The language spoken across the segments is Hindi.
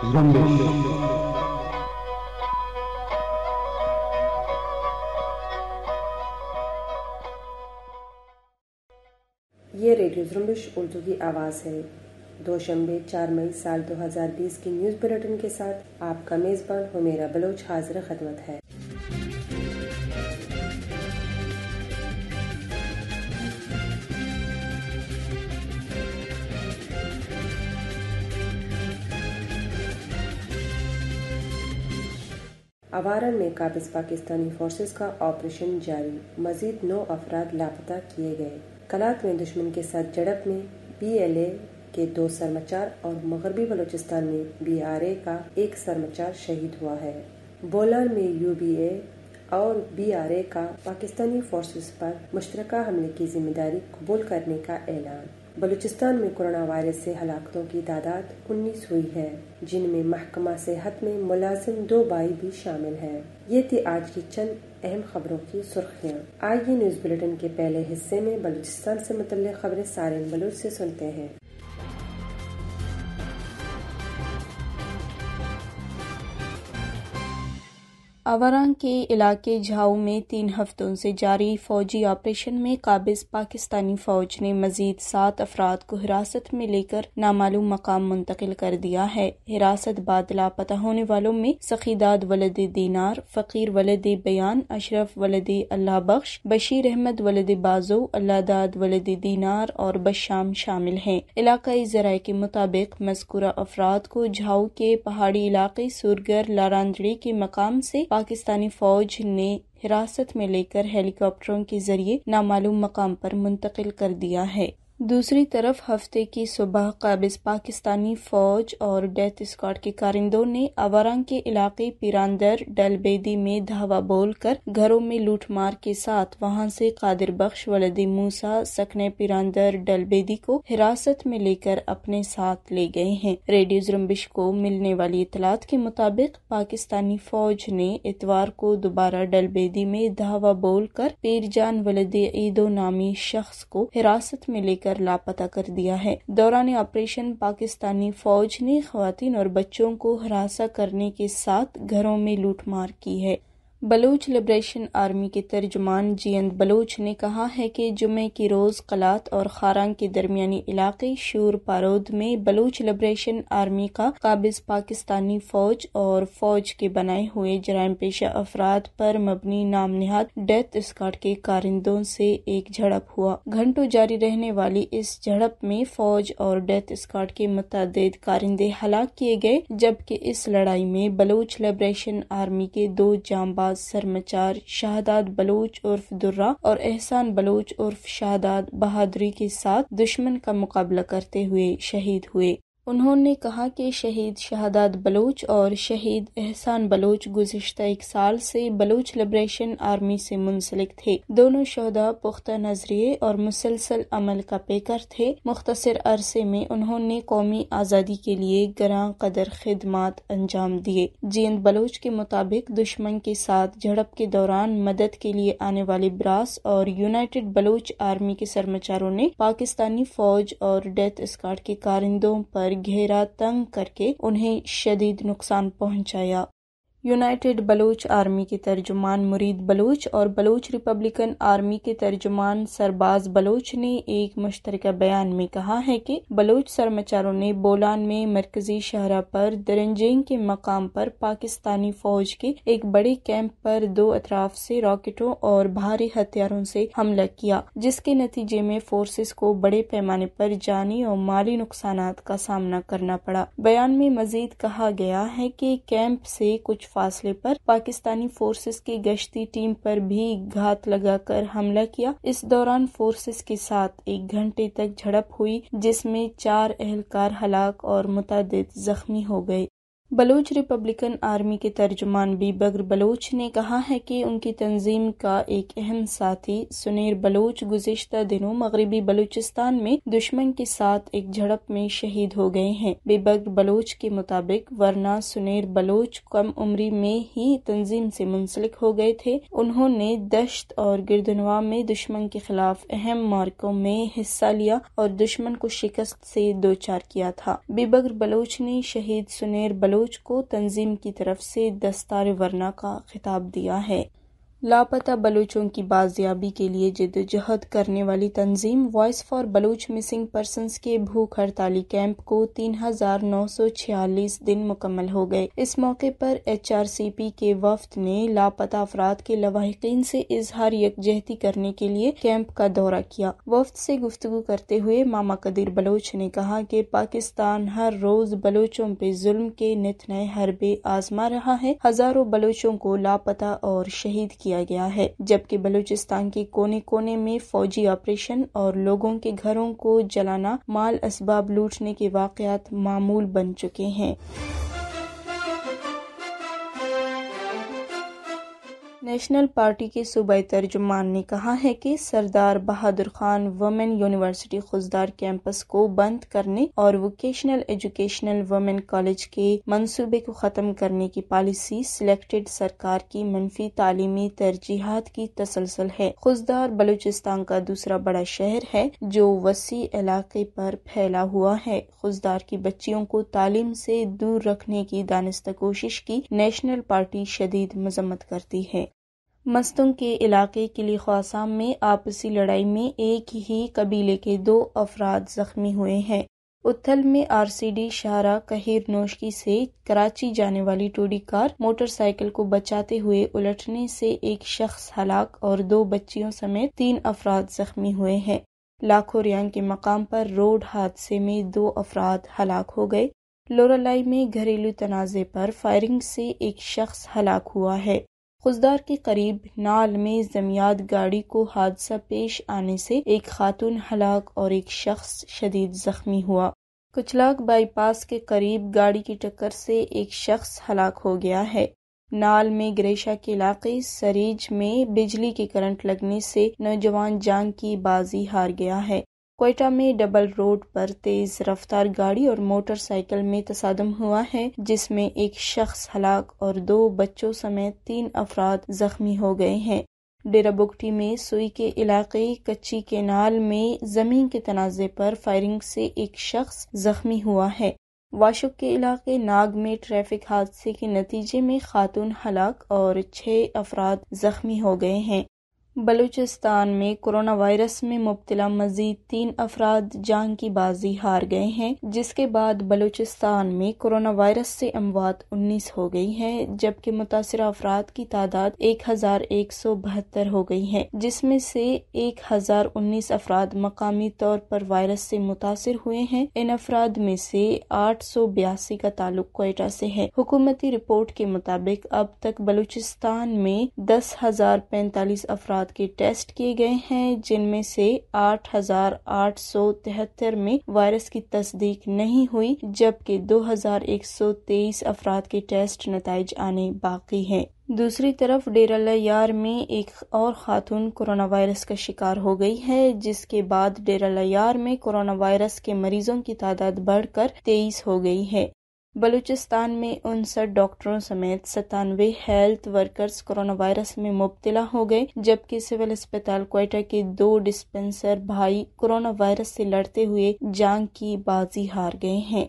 ये रेडियो जुम्बिश उर्दू की आवाज़ है दो शंबे चार मई साल 2020 की न्यूज़ बुलेटिन के साथ आपका मेज़बान हुमेरा बलोच हाजिर खदमत है अवारा में काबिज पाकिस्तानी फोर्सेस का ऑपरेशन जारी मजीद नौ अफराद लापता किए गए कलाक में दुश्मन के साथ झड़प में बीएलए के दो सरमाचार और मगरबी बलोचिस्तान में बीआरए का एक सरमाचार शहीद हुआ है बोलान में यूबीए और बीआरए का पाकिस्तानी फोर्सेस पर मुश्तरका हमले की जिम्मेदारी कबूल करने का ऐलान बलूचिस्तान में कोरोना वायरस से हलाकतों की तादाद 19 हुई है जिनमें महकमा सेहत में मुलाजिम दो बाई भी शामिल हैं। ये थी आज की चंद अहम खबरों की सुर्खियाँ आइए न्यूज बुलेटिन के पहले हिस्से में बलूचिस्तान से मुतल खबरें सारे बलूच से सुनते हैं आवारा के इलाके झाऊ में तीन हफ्तों से जारी फौजी ऑपरेशन में काबिज पाकिस्तानी फौज ने मजीद सात अफराद को हिरासत में लेकर नामालूम मकाम मुंतकिल कर दिया है हिरासत बाद लापता होने वालों में सखीदाद वलद दीनार फकीर वलद बयान अशरफ वलद अल्लाह बख्श बशीर अहमद वलद बाजो दाद वलद दीनार और बशाम शामिल हैं इलाकई जराये के मुताबिक मजकूरा अफराद को झाऊ के पहाड़ी इलाके सुरगर लारांदड़ी के मकाम ऐसी पाकिस्तानी फौज ने हिरासत में लेकर हेलीकॉप्टरों के जरिए नामालूम मकाम पर मुंतकिल कर दिया है दूसरी तरफ हफ्ते की सुबह काबिज पाकिस्तानी फौज और डेथ स्क्वाड के कारिंदों ने आवारांग के इलाके पिरांदर डलबेदी में धावा बोलकर घरों में लूटमार के साथ वहां से कादिर बख्श वलदी मूसा सकने पिरांदर डलबेदी को हिरासत में लेकर अपने साथ ले गए हैं रेडियो जुम्बिश को मिलने वाली इतलात के मुताबिक पाकिस्तानी फौज ने इतवार को दोबारा डलबेदी में धावा बोल कर पीरजान वलदी ईदो नामी शख्स को हिरासत में लेकर कर लापता कर दिया है दौरान ऑपरेशन पाकिस्तानी फौज ने खातन और बच्चों को हरासा करने के साथ घरों में लूटमार की है बलूच लिब्रेशन आर्मी के तर्जमान जींद बलोच ने कहा है कि जुमे की रोज़ कलात और खारांग के दरमियानी इलाके शूर पारोद में बलूच लिब्रेशन आर्मी का काबिज पाकिस्तानी फौज और फौज के बनाए हुए जराम पेशा अफराद पर मबनी नाम नहाद डेथ स्कॉट के कारिंदों से एक झड़प हुआ घंटों जारी रहने वाली इस झड़प में फौज और डेथ स्कॉट के मुतद कारिंदे हलाक किए गए जबकि इस लड़ाई में बलूच लिब्रेशन आर्मी के दो जाम नवाज सरमचार शहदाद बलोच उर्फ दुर्रा और एहसान बलोच उर्फ शाहदाद बहादुरी के साथ दुश्मन का मुकाबला करते हुए शहीद हुए उन्होंने कहा कि शहीद शहादात बलोच और शहीद एहसान बलोच गुजशत एक साल से बलोच लिब्रेशन आर्मी से मुंसलिक थे दोनों शहदा पुख्ता नजरिए और मुसलसल अमल का पेकर थे मुख्तर अरसे में उन्होंने कौमी आज़ादी के लिए ग्रां कदर खदमात अंजाम दिए जींद बलोच के मुताबिक दुश्मन के साथ झड़प के दौरान मदद के लिए आने वाले ब्रास और यूनाइटेड बलोच आर्मी के सरमाचारों ने पाकिस्तानी फौज और डेथ स्कॉड के कारिंदों पर घेरा तंग करके उन्हें शदीद नुकसान पहुंचाया यूनाइटेड बलोच आर्मी के तर्जुमान मुरीद बलोच और बलूच रिपब्लिकन आर्मी के तर्जुमान सरबाज बलोच ने एक मुश्तर बयान में कहा है कि बलोच सरमाचारों ने बोलान में मरकजी शहरा पर दरंजेंग के मकाम पर पाकिस्तानी फौज के एक बड़े कैंप पर दो अतराफ से रॉकेटों और भारी हथियारों से हमला किया जिसके नतीजे में फोर्सेस को बड़े पैमाने पर जानी और माली नुकसान का सामना करना पड़ा बयान में मजीद कहा गया है कि कैंप से कुछ फासले पर पाकिस्तानी फोर्सेस की गश्ती टीम पर भी घात लगाकर हमला किया इस दौरान फोर्सेस के साथ एक घंटे तक झड़प हुई जिसमें चार एहलकार हलाक और मुतद जख्मी हो गए बलोच रिपब्लिकन आर्मी के तर्जुमान बीबग्र बलोच ने कहा है कि उनकी तंजीम का एक अहम साथी सुनीर बलोच गुजशत दिनों मगरबी बलूचिस्तान में दुश्मन के साथ एक झड़प में शहीद हो गए हैं बीबग्र बलोच के मुताबिक वरना सुनीर बलोच कम उम्री में ही तंजीम से मुंसलिक हो गए थे उन्होंने दश्त और गिरदनवा में दुश्मन के खिलाफ अहम मार्कों में हिस्सा लिया और दुश्मन को शिकस्त से दो चार किया था बीबग्र बलोच ने शहीद सुनीर बलोच बलोच को तंजीम की तरफ से दस्तार वरना का खिताब दिया है लापता बलूचों की बाजियाबी के लिए जदोजहद करने वाली तंजीम voice for Baloch missing persons के भूख हड़ताली कैंप को तीन हजार नौ सौ छियालीस दिन मुकम्मल हो गए इस मौके पर एच आर सी पी के वफद ने लापता अफराद के लवाहकिन से इजहार यकजहती करने के लिए कैंप का दौरा किया वफद से गुफ्तु करते हुए मामा कदीर बलोच ने कहा कि पाकिस्तान हर रोज बलोचों पे जुल्म के नित नए हरबे आजमा रहा है हजारों बलोचों को लापता और शहीद किया किया गया है जबकि बलूचिस्तान के कोने कोने में फौजी ऑपरेशन और लोगों के घरों को जलाना माल इसबाब लूटने के वाकत मामूल बन चुके हैं नेशनल पार्टी के सूबाई तर्जुमान ने कहा है कि Sardar Bahadur Khan women university Khuzdar campus को बंद करने और वोकेशनल एजुकेशनल वुमेन कॉलेज के मंसूबे को ख़त्म करने की पॉलिसी सिलेक्टेड सरकार की मनफी तालीमी तरजीहत की तसलसल है खुजदार बलूचिस्तान का दूसरा बड़ा शहर है जो वसी इलाके पर फैला हुआ है खुजदार की बच्चियों को तालीम से दूर रखने की दानिस्त कोशिश की नेशनल पार्टी शदीद मजम्मत करती है मस्तुंग के इलाके किली खासाम में आपसी लड़ाई में एक ही कबीले के दो अफराद जख्मी हुए हैं उत्थल में आरसीडी शाहरा कहिर नोशकी से कराची जाने वाली टूडी कार मोटरसाइकिल को बचाते हुए उलटने से एक शख्स हलाक और दो बच्चियों समेत तीन अफराद जख्मी हुए हैं लाखों रियांग के मकाम पर रोड हादसे में दो अफराद हलाक हो गए लोरालाई में घरेलू तनाजे पर फायरिंग से एक शख्स हलाक हुआ है खुजदार के करीब नाल में जमियात गाड़ी को हादसा पेश आने से एक खातून हलाक और एक शख्स शदीद जख्मी हुआ कुचलाक बाईपास के करीब गाड़ी की टक्कर से एक शख्स हलाक हो गया है नाल में ग्रेशा के इलाके सरीज में बिजली के करंट लगने से नौजवान जान की बाजी हार गया है कोयटा में डबल रोड पर तेज रफ्तार गाड़ी और मोटरसाइकिल में तसादम हुआ है जिसमें एक शख्स हलाक और दो बच्चों समेत तीन अफराद जख्मी हो गए हैं डेरा बुगटी में सुई के इलाके कच्ची केनाल में जमीन के तनाजे पर फायरिंग से एक शख्स जख्मी हुआ है वाशुक के इलाके नाग में ट्रैफिक हादसे के नतीजे में खातून हलाक और छह अफराद जख्मी हो गए हैं बलूचिस्तान में कोरोना वायरस में मुबतला मजीद तीन अफराद जान की बाजी हार गए हैं जिसके बाद बलूचिस्तान में कोरोना वायरस से अमवात उन्नीस हो गई है जबकि मुतासर अफराद की तादाद एक हजार एक सौ बहत्तर हो गई है जिसमें से एक हजार उन्नीस अफराद मकामी तौर पर वायरस से मुतासर हुए हैं इन अफराद में से आठ सौ बयासी का ताल्लुक कोयटा से है हुकूमती रिपोर्ट के मुताबिक अब तक बलूचिस्तान में दस हजार पैंतालीस अफराद अफराद के टेस्ट किए गए हैं जिनमें से 8,873 में वायरस की तस्दीक नहीं हुई जबकि 2,123 अफराद के टेस्ट नतज आने बाकी हैं दूसरी तरफ डेरा यार में एक और खातून कोरोना वायरस का शिकार हो गई है जिसके बाद डेरा यार में कोरोना वायरस के मरीजों की तादाद बढ़कर तेईस हो गई है बलूचिस्तान में उनसठ डॉक्टरों समेत सतानवे हेल्थ वर्कर्स कोरोना वायरस में मुबतला हो गए जबकि सिविल अस्पताल क्वेटा के दो डिस्पेंसर भाई कोरोना वायरस से लड़ते हुए जांग की बाजी हार गए हैं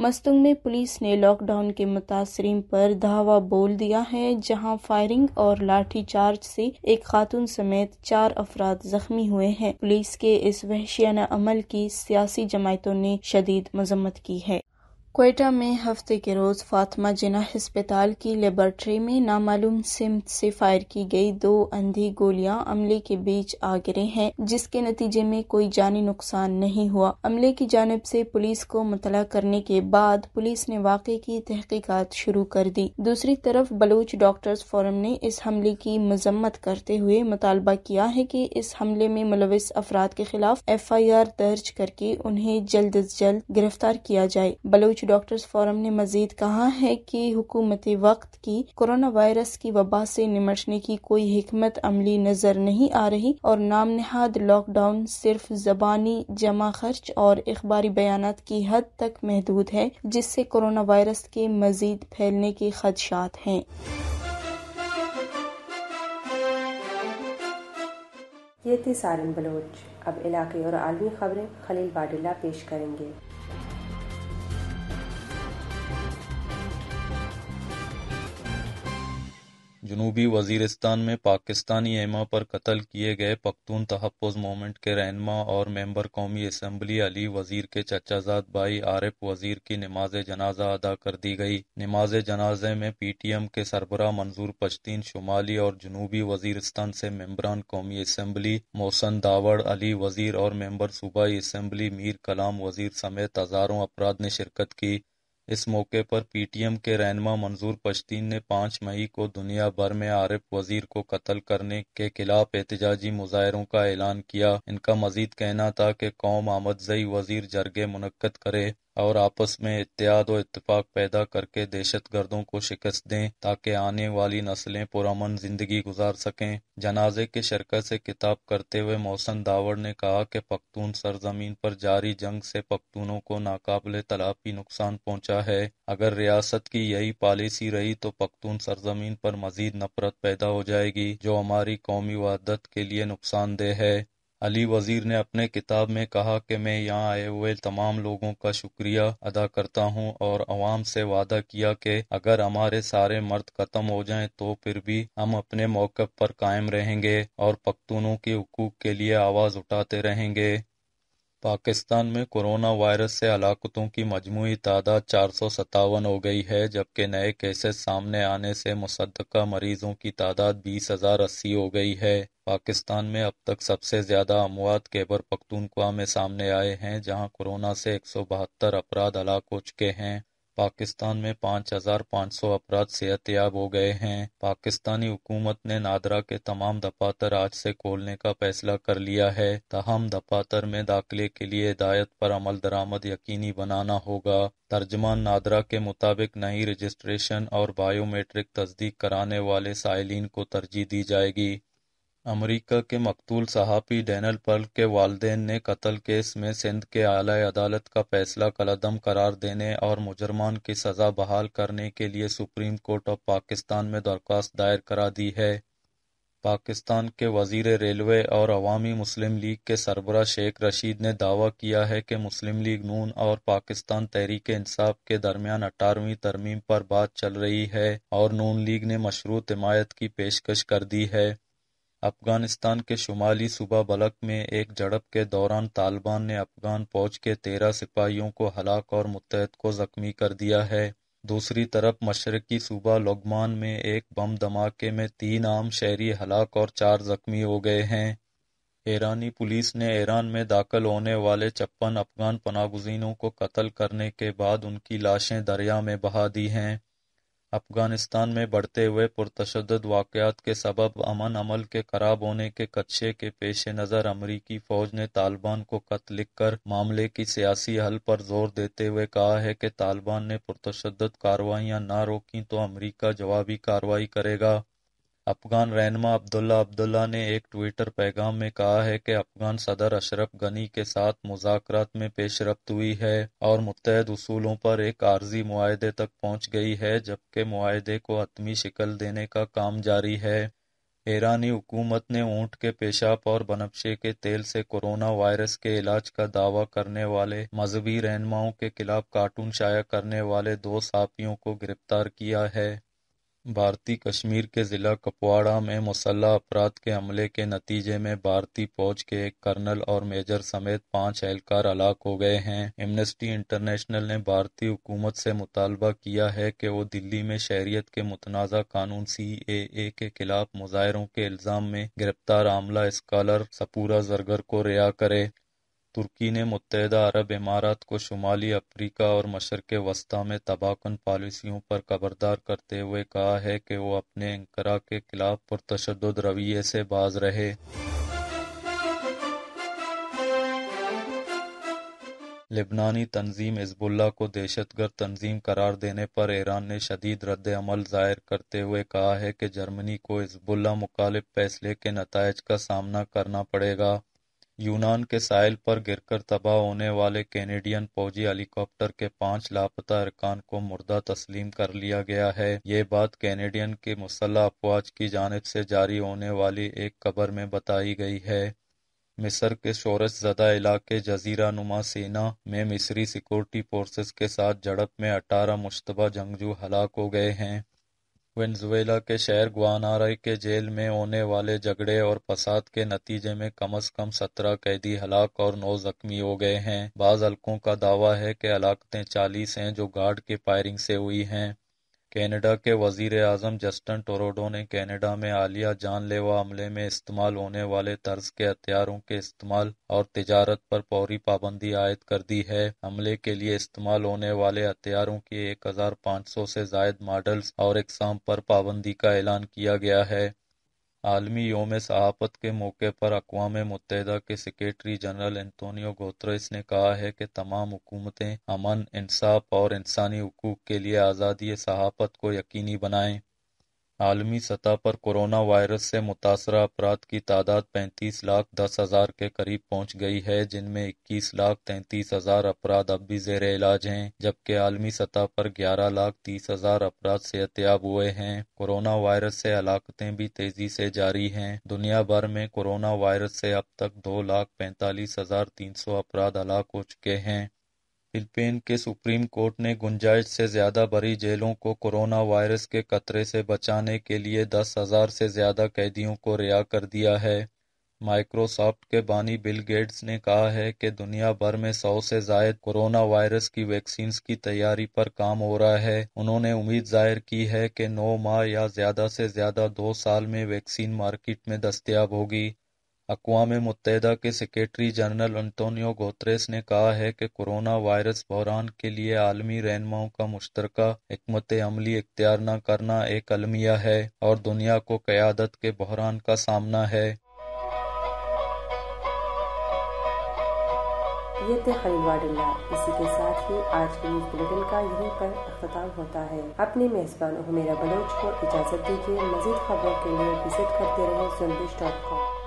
मस्तुंग में पुलिस ने लॉकडाउन के मुतासरी पर धावा बोल दिया है जहां फायरिंग और लाठीचार्ज से एक खातून समेत चार अफराद जख्मी हुए हैं पुलिस के इस वहशियाना अमल की सियासी जमायतों ने शदीद मजम्मत की है कोयटा में हफ्ते के रोज फातिमा जिना हस्पताल की लेबॉर्ट्री में नामालूम सिमत से फायर की गई दो अंधी गोलियां अमले के बीच आ गिरे हैं जिसके नतीजे में कोई जानी नुकसान नहीं हुआ अमले की जानब से पुलिस को मुतला करने के बाद पुलिस ने वाक़े की तहकीकात शुरू कर दी दूसरी तरफ बलूच डॉक्टर्स फोरम ने इस हमले की मजम्मत करते हुए मुतालबा किया है की इस हमले में मुलविस अफराद के खिलाफ एफ आई आर दर्ज करके उन्हें जल्द अज जल्द गिरफ्तार किया जाए बलूच कुछ डॉक्टर्स फोरम ने मजीद कहा है कि हुकूमती वक्त की कोरोना वायरस की वबा से निमटने की कोई हमत अमली नजर नहीं आ रही और नाम नहाद लॉकडाउन सिर्फ जबानी जमा खर्च और अखबारी बयान की हद तक महदूद है जिससे कोरोना वायरस के मजीद फैलने के खदशात हैं ये थी सारन बलोच अब इलाके और आलमी खबरें खलील बाडिल्ला पेश करेंगे जनूबी वजीरिस्तान में पाकिस्तानी एमा पर कत्ल किए गए पख्तून तहफ़ मोमेंट के रहनमा और मेंबर कौमी असम्बली अली वजीर के चचाजाद भाई आरिफ वजीर की नमाज जनाजा अदा कर दी गई नमाज जनाजे में पी टी एम के सरबरा मंजूर पश्तीन शुमाली और जुनूबी वजीरस्तान से मेम्बरान कौमी असम्बली मोहसन दावड़ अली वजीर और मेम्बर सूबाई असम्बली मीर कलाम वजीर समेत हज़ारों अफराद ने शिरकत की इस मौके पर पीटीएम के रहनमा मंजूर पश्तीन ने पाँच मई को दुनिया भर में आरिफ वजीर को कत्ल करने के खिलाफ एहतजाजी मुजाहरों का ऐलान किया इनका मजीद कहना था कि कौम आमदजई वजीर जरगे मुनद करे और आपस में इत्याद और इतफाक पैदा करके दहशत गर्दों को शिकस्त दें ताकि आने वाली नस्लें पुरमन जिंदगी गुजार सकें जनाजे के शिरकत से किताब करते हुए मौसन दावर ने कहा कि पख्तून सरजमीन पर जारी जंग से पख्तूनों को नाकाबले तलाफी नुकसान पहुंचा है अगर रियासत की यही पॉलिसी रही तो पख्तून सरजमीन पर मजीद नफरत पैदा हो जाएगी जो हमारी कौमी वहादत के लिए नुकसानदेह है अली वजीर ने अपने किताब में कहा कि मैं यहाँ आए हुए तमाम लोगों का शुक्रिया अदा करता हूँ और अवाम से वादा किया कि अगर हमारे सारे मर्द ख़त्म हो जाएं तो फिर भी हम अपने मौके पर कायम रहेंगे और पख्तूनों के हकूक़ के लिए आवाज़ उठाते रहेंगे पाकिस्तान में कोरोना वायरस से हलाकतों की मजमू तादाद चार सौ सत्तावन हो गई है जबकि नए केसेस सामने आने से मुसदका मरीजों की तादाद बीस हजार अस्सी हो गई है पाकिस्तान में अब तक सबसे ज्यादा अमवात केबर पख्तूनख्वा में सामने आए हैं जहां कोरोना से एक सौ बहत्तर अपराध हलाक हो चुके हैं पाकिस्तान में पाँच हजार पाँच सौ सेहत याब हो गए हैं पाकिस्तानी हुकूमत ने नादरा के तमाम दफातर आज से खोलने का फैसला कर लिया है तहम दफातर में दाखिले के लिए हिदायत पर अमल दरामद यकीनी बनाना होगा तर्जमान नादरा के मुताबिक नई रजिस्ट्रेशन और बायोमेट्रिक तस्दीक कराने वाले साइलिन को तरजीह दी जाएगी अमरीका के मकतूल सहाफ़ी डैनल पर्ल के वालदे ने कत्ल केस में सिंध के आला अदालत का फैसला कलदम करार देने और मुजरमान की सजा बहाल करने के लिए सुप्रीम कोर्ट ऑफ पाकिस्तान में दरख्वास्त दायर करा दी है पाकिस्तान के वजीर रेलवे और अवामी मुस्लिम लीग के सरबरा शेख रशीद ने दावा किया है कि मुस्लिम लीग नून और पाकिस्तान तहरीक इंसाफ के दरमियान अठारहवीं तरमीम पर बात चल रही है और नून लीग ने मशरूत हिमायत की पेशकश कर दी है अफगानिस्तान के शुमाली सूबा बलक में एक झड़प के दौरान तालिबान ने अफगान फौज के तेरह सिपाहियों को हलाक और मुतहद को जख्मी कर दिया है दूसरी तरफ मशरकी सूबा लोगमान में एक बम धमाके में तीन आम शहरी हलाक और चार जख्मी हो गए हैं ईरानी पुलिस ने ईरान में दाखिल होने वाले छप्पन अफगान पनागुजीनों को कत्ल करने के बाद उनकी लाशें दरिया में बहा दी हैं अफगानिस्तान में बढ़ते हुए पुरतशद वाकयात के सबब अमन अमल के खराब होने के कच्चे के पेश नज़र अमरीकी फौज ने तालिबान को खत लिखकर मामले की सियासी हल पर जोर देते हुए कहा है कि तालिबान ने पुरतशद कार्रवाइयाँ न रोकी तो अमरीका जवाबी कार्रवाई करेगा अफगान रहनमा अब्दुल्ला अब्दुल्ला ने एक ट्विटर पैगाम में कहा है कि अफगान सदर अशरफ गनी के साथ मुजाकर में पेशरफ्त हुई है और मुतहद उसूलों पर एक आर्जी माहदे तक पहुंच गई है जबकि माहदे को हतमी शिकल देने का काम जारी है ईरानी हुकूमत ने ऊँट के पेशाब और बनपशे के तेल से कोरोना वायरस के इलाज का दावा करने वाले मजहबी रहनुमाओं के खिलाफ कार्टून शाया करने वाले दो साफियों को गिरफ्तार किया है भारतीय कश्मीर के जिला कुपवाड़ा में मुसल्ह अफराद के हमले के नतीजे में भारतीय फौज के एक कर्नल और मेजर समेत पांच एहलकार हलाक हो गए हैं एमनेस्टी इंटरनेशनल ने भारतीय हुकूमत से मुतालबा किया है कि वो दिल्ली में शहरीत के मुतनाज़ा कानून सी ए ए के खिलाफ मुजाहरों के इल्ज़ाम में गिरफ्तार आमला स्कॉलर सपूरा जरगर को रिहा करे तुर्की ने मुतहद अरब इमारात को शुमाली अफ्रीका और मशरक़ वस्ती में तबाहकन पॉलिसियों पर खबरदार करते हुए कहा है कि वो अपने इंकरा के खिलाफ पुरतशद रवैये से बाज रहे लिबनानी तंजीम हिजबुल्ला को गर्द तंजीम करार देने पर ईरान ने शदीद रद्द अमल जाहिर करते हुए कहा है कि जर्मनी को हिजबुल्ला मुखालिफ फैसले के नतज का सामना करना पड़ेगा यूनान के साहिल पर गिरकर तबाह होने वाले कैनेडियन फौजी हेलीकॉप्टर के पांच लापता अरकान को मुर्दा तस्लीम कर लिया गया है ये बात कैनेडियन की मुसल्ह अफवाज की जानब से जारी होने वाली एक खबर में बताई गई है मिस्र के शोरश जदा इलाके जजीरा नुमा सेना में मिस्री सिक्योरिटी फोर्सेस के साथ झड़प में अठारह मुशतबा जंगजू हलाक हो गए हैं वेनेजुएला के शहर ग्वानाराई के जेल में होने वाले झगड़े और फसाद के नतीजे में कम अज कम सत्रह कैदी हलाक और नौ जख्मी हो गए हैं बाज हल्कों का दावा है कि हलाकतें चालीस हैं जो गार्ड के फायरिंग से हुई हैं कनाडा के वजीर अजम आजम टोरोडो ने कनाडा में आलिया जानलेवा हमले में इस्तेमाल होने वाले तर्ज के हथियारों के इस्तेमाल और तजारत पर फौरी पाबंदी आयद कर दी है हमले के लिए इस्तेमाल होने वाले हथियारों के एक हजार पाँच सौ से जायद मॉडल्स और एक्साम पर पाबंदी का ऐलान किया गया है आलमी योम सहाफ़त के मौके पर अकवा मुतहदा के सेक्रेटरी जनरल एंतोनियो गोतरस ने कहा है कि तमाम हुकूमतें अमन इंसाफ और इंसानी हकूक़ के लिए आज़ादी सहाफ़त को यकीनी बनाएं आलमी सतह पर कोरोना वायरस से मुतासर अफराद की तादाद पैंतीस लाख दस हजार के करीब पहुंच गई है जिनमें इक्कीस लाख तैंतीस हजार अफराद अब भी जेर इलाज हैं जबकि आलमी सतह पर ग्यारह लाख तीस हजार अफराद सेहतयाब हुए हैं कोरोना वायरस से हलाकतें भी तेजी से जारी हैं दुनिया भर में कोरोना वायरस से अब तक दो लाख पैंतालीस हजार तीन सौ अफराद हलाक हो चुके हैं फिलीपीन के सुप्रीम कोर्ट ने गुंजाइश से ज्यादा भरी जेलों को कोरोना वायरस के खतरे से बचाने के लिए दस हजार से ज्यादा कैदियों को रिहा कर दिया है माइक्रोसॉफ्ट के बानी बिल गेट्स ने कहा है कि दुनिया भर में सौ से जायद कोरोना वायरस की वैक्सीन की तैयारी पर काम हो रहा है उन्होंने उम्मीद जाहिर की है कि नौ माह या ज्यादा से ज्यादा दो साल में वैक्सीन मार्केट में दस्तियाब होगी अक़वाम मुत्तहदा के सेक्रेटरी जनरल अंतोनियो गोत्रेस ने कहा है कि कोरोना वायरस बहरान के लिए आलमी रहनुमाओं का मुश्तरका हमत अमली इख्तियार न करना एक अलमिया है और दुनिया को क़्यादत के बहरान का सामना है ये थे खलीवाडिल्ला इसी के साथ ही आज के न्यूज बुलेटिन का यहीं पर अख्ताम होता है अपने मेजबान हुमेरा बलोच को इजाजत दीजिए मजीद खबरों के लिए विजिट करते रहे जम्बिश डॉट कॉम